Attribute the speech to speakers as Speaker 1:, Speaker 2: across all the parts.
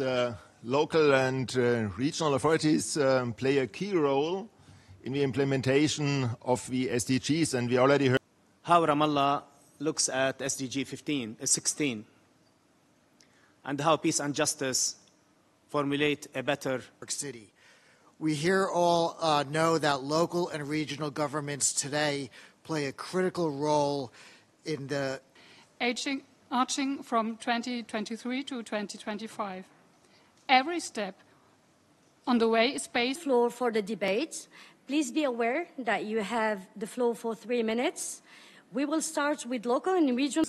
Speaker 1: uh, local and uh, regional authorities, um, play a key role in the implementation of the SDGs, and we already heard how Ramallah looks at SDG 15, uh, 16, and how peace and justice formulate a better city. We here all uh, know that local and regional governments today play a critical role in the aging arching from 2023 to 2025. Every step on the way is based. Floor for the debate. Please be aware that you have the floor for three minutes. We will start with local and regional.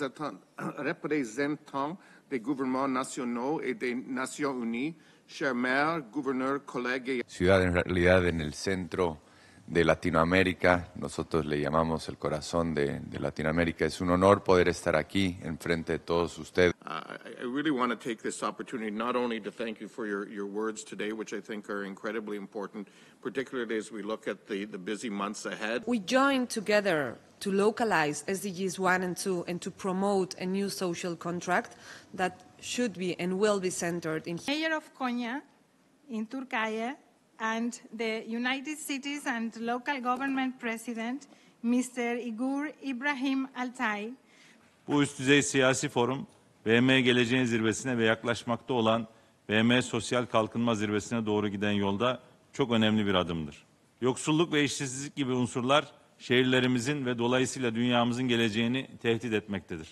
Speaker 1: Représentant des gouvernements nationaux et des Nations Unies, cher maire, gouverneur, collègue. Ciudad en realidad en el centro de Latinoamérica. Nosotros le llamamos el corazón de, de, Latinoamérica. Es un honor poder estar aquí enfrente de todos ustedes. Uh, I really want to take this opportunity not only to thank you for your, your words today, which I think are incredibly important, particularly as we look at the, the busy months ahead. We join together to localize SDGs 1 and 2 and to promote a new social contract that should be and will be centered in. Mayor of Konya, in Turkey and the United Cities and Local Government President Mr. Igur İbrahim Altay. Bu üst düzey siyasi forum BM Geleceğin Zirvesi'ne ve yaklaşmakta olan BM Sosyal Kalkınma Zirvesi'ne doğru giden yolda çok önemli bir adımdır. Yoksulluk ve işsizlik gibi unsurlar şehirlerimizin ve dolayısıyla dünyamızın geleceğini tehdit etmektedir.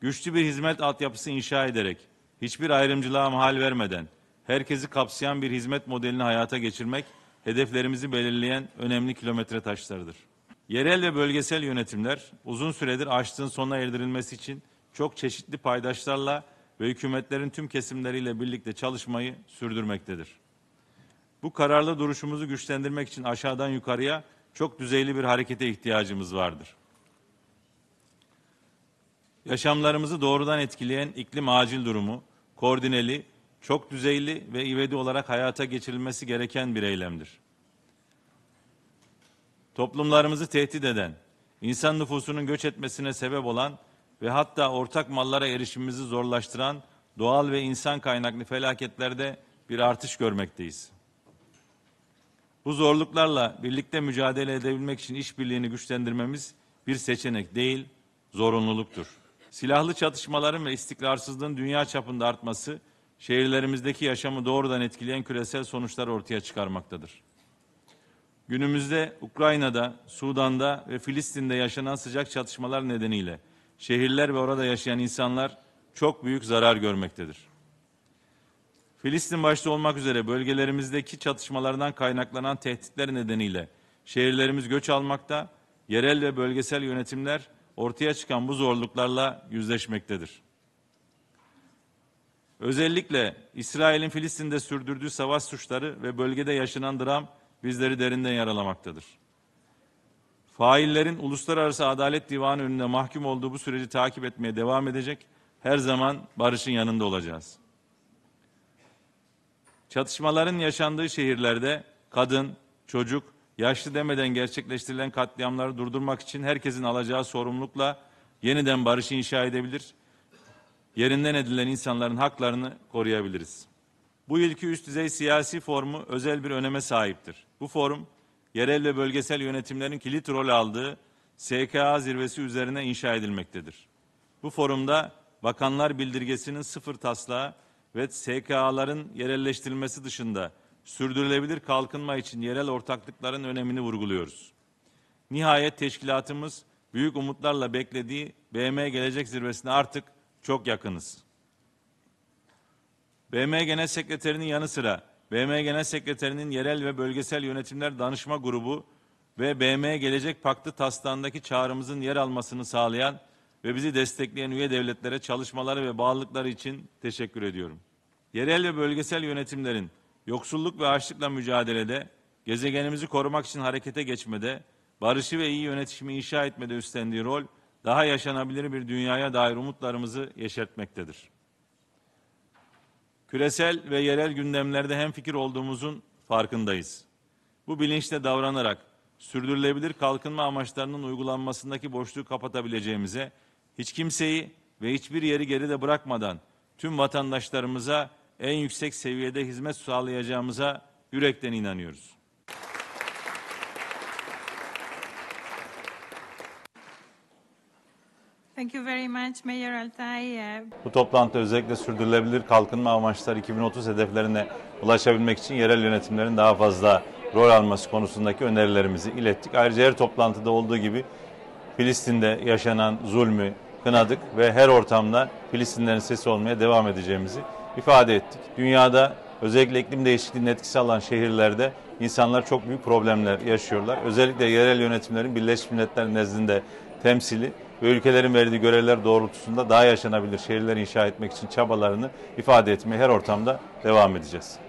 Speaker 1: Güçlü bir hizmet altyapısı inşa ederek, hiçbir ayrımcılığa mahal vermeden, herkesi kapsayan bir hizmet modelini hayata geçirmek hedeflerimizi belirleyen önemli kilometre taşlarıdır. Yerel ve bölgesel yönetimler uzun süredir açlığın sona erdirilmesi için çok çeşitli paydaşlarla ve hükümetlerin tüm kesimleriyle birlikte çalışmayı sürdürmektedir. Bu kararlı duruşumuzu güçlendirmek için aşağıdan yukarıya çok düzeyli bir harekete ihtiyacımız vardır. Yaşamlarımızı doğrudan etkileyen iklim acil durumu, koordineli çok düzeyli ve ivedi olarak hayata geçirilmesi gereken bir eylemdir. Toplumlarımızı tehdit eden, insan nüfusunun göç etmesine sebep olan ve hatta ortak mallara erişimimizi zorlaştıran doğal ve insan kaynaklı felaketlerde bir artış görmekteyiz. Bu zorluklarla birlikte mücadele edebilmek için işbirliğini güçlendirmemiz bir seçenek değil, zorunluluktur. Silahlı çatışmaların ve istikrarsızlığın dünya çapında artması şehirlerimizdeki yaşamı doğrudan etkileyen küresel sonuçlar ortaya çıkarmaktadır. Günümüzde Ukrayna'da, Sudan'da ve Filistin'de yaşanan sıcak çatışmalar nedeniyle şehirler ve orada yaşayan insanlar çok büyük zarar görmektedir. Filistin başta olmak üzere bölgelerimizdeki çatışmalardan kaynaklanan tehditler nedeniyle şehirlerimiz göç almakta, yerel ve bölgesel yönetimler ortaya çıkan bu zorluklarla yüzleşmektedir. Özellikle İsrail'in Filistin'de sürdürdüğü savaş suçları ve bölgede yaşanan dram bizleri derinden yaralamaktadır. Faillerin Uluslararası Adalet Divanı önünde mahkum olduğu bu süreci takip etmeye devam edecek, her zaman barışın yanında olacağız. Çatışmaların yaşandığı şehirlerde kadın, çocuk, yaşlı demeden gerçekleştirilen katliamları durdurmak için herkesin alacağı sorumlulukla yeniden barışı inşa edebilir yerinden edilen insanların haklarını koruyabiliriz. Bu ilki üst düzey siyasi forumu özel bir öneme sahiptir. Bu forum, yerel ve bölgesel yönetimlerin kilit rol aldığı SKA zirvesi üzerine inşa edilmektedir. Bu forumda bakanlar bildirgesinin sıfır taslağı ve SKA'ların yerelleştirilmesi dışında sürdürülebilir kalkınma için yerel ortaklıkların önemini vurguluyoruz. Nihayet teşkilatımız büyük umutlarla beklediği BM Gelecek Zirvesi'ne artık çok yakınız. BM Genel Sekreterinin yanı sıra BM Genel Sekreterinin yerel ve bölgesel yönetimler danışma grubu ve BM Gelecek Paktı taslağındaki çağrımızın yer almasını sağlayan ve bizi destekleyen üye devletlere çalışmaları ve bağlılıkları için teşekkür ediyorum. Yerel ve bölgesel yönetimlerin yoksulluk ve açlıkla mücadelede, gezegenimizi korumak için harekete geçmede, barışı ve iyi yönetişimi inşa etmede üstlendiği rol daha yaşanabilir bir dünyaya dair umutlarımızı yeşertmektedir. Küresel ve yerel gündemlerde hem fikir olduğumuzun farkındayız. Bu bilinçle davranarak sürdürülebilir kalkınma amaçlarının uygulanmasındaki boşluğu kapatabileceğimize, hiç kimseyi ve hiçbir yeri geride bırakmadan tüm vatandaşlarımıza en yüksek seviyede hizmet sağlayacağımıza yürekten inanıyoruz. Thank you very much Mayor Altay. Uh, Bu toplantı özellikle sürdürülebilir kalkınma amaçları 2030 hedeflerine ulaşabilmek için yerel yönetimlerin daha fazla rol alması konusundaki önerilerimizi ilettik. Ayrıca her toplantıda olduğu gibi Filistin'de yaşanan zulmü kınadık ve her ortamda Filistinlerin sesi olmaya devam edeceğimizi ifade ettik. Dünyada özellikle iklim değişikliğinin etkisi alan şehirlerde insanlar çok büyük problemler yaşıyorlar. Özellikle yerel yönetimlerin Birleşmiş Milletler nezdinde temsili ve ülkelerin verdiği görevler doğrultusunda daha yaşanabilir şehirler inşa etmek için çabalarını ifade etmeye her ortamda devam edeceğiz.